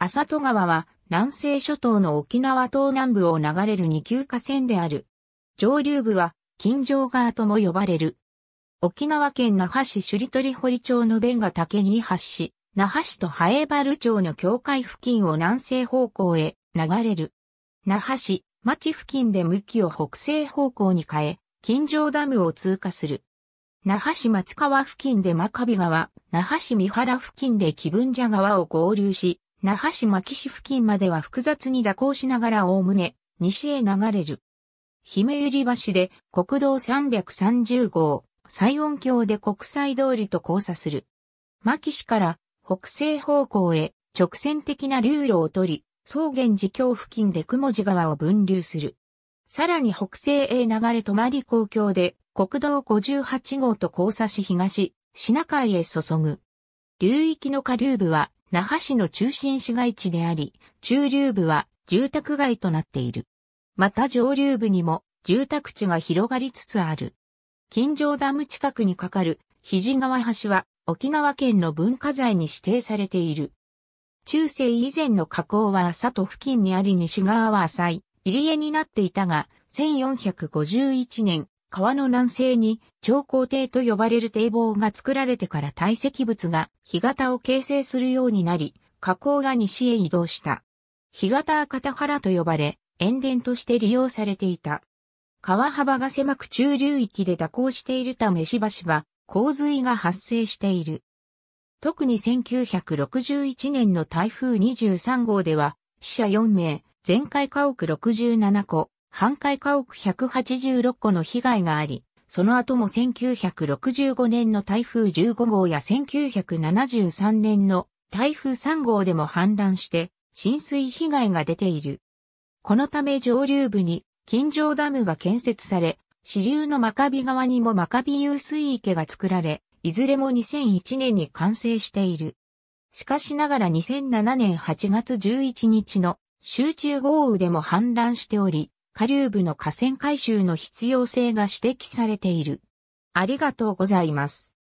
浅里川は南西諸島の沖縄東南部を流れる二級河川である。上流部は金城川とも呼ばれる。沖縄県那覇市首里取堀町の弁が竹に発し、那覇市とハエバル町の境界付近を南西方向へ流れる。那覇市、町付近で向きを北西方向に変え、金城ダムを通過する。那覇市松川付近で真壁川、那覇市三原付近で気分茶川を合流し、那覇市牧市付近までは複雑に蛇行しながらおおむね西へ流れる。姫百合橋で国道330号、西音橋で国際通りと交差する。牧市から北西方向へ直線的な流路を取り、草原寺橋付近で雲地川を分流する。さらに北西へ流れ止まり公共で国道58号と交差し東、品海へ注ぐ。流域の下流部は那覇市の中心市街地であり、中流部は住宅街となっている。また上流部にも住宅地が広がりつつある。金城ダム近くに架かる肘川橋は沖縄県の文化財に指定されている。中世以前の河口は里付近にあり西側は浅い入り江になっていたが、1451年川の南西に長江堤と呼ばれる堤防が作られてから堆積物が干潟を形成するようになり、河口が西へ移動した。干潟片原と呼ばれ、塩田として利用されていた。川幅が狭く中流域で蛇行しているためしばしば洪水が発生している。特に1961年の台風23号では死者4名、全壊家屋67戸、半壊家屋186個の被害があり、その後も1965年の台風15号や1973年の台風3号でも氾濫して浸水被害が出ている。このため上流部に金城ダムが建設され、支流のマカビ川にもマカビ遊水池が作られ、いずれも2001年に完成している。しかしながら2007年8月11日の集中豪雨でも氾濫しており、下流部の河川改修の必要性が指摘されている。ありがとうございます。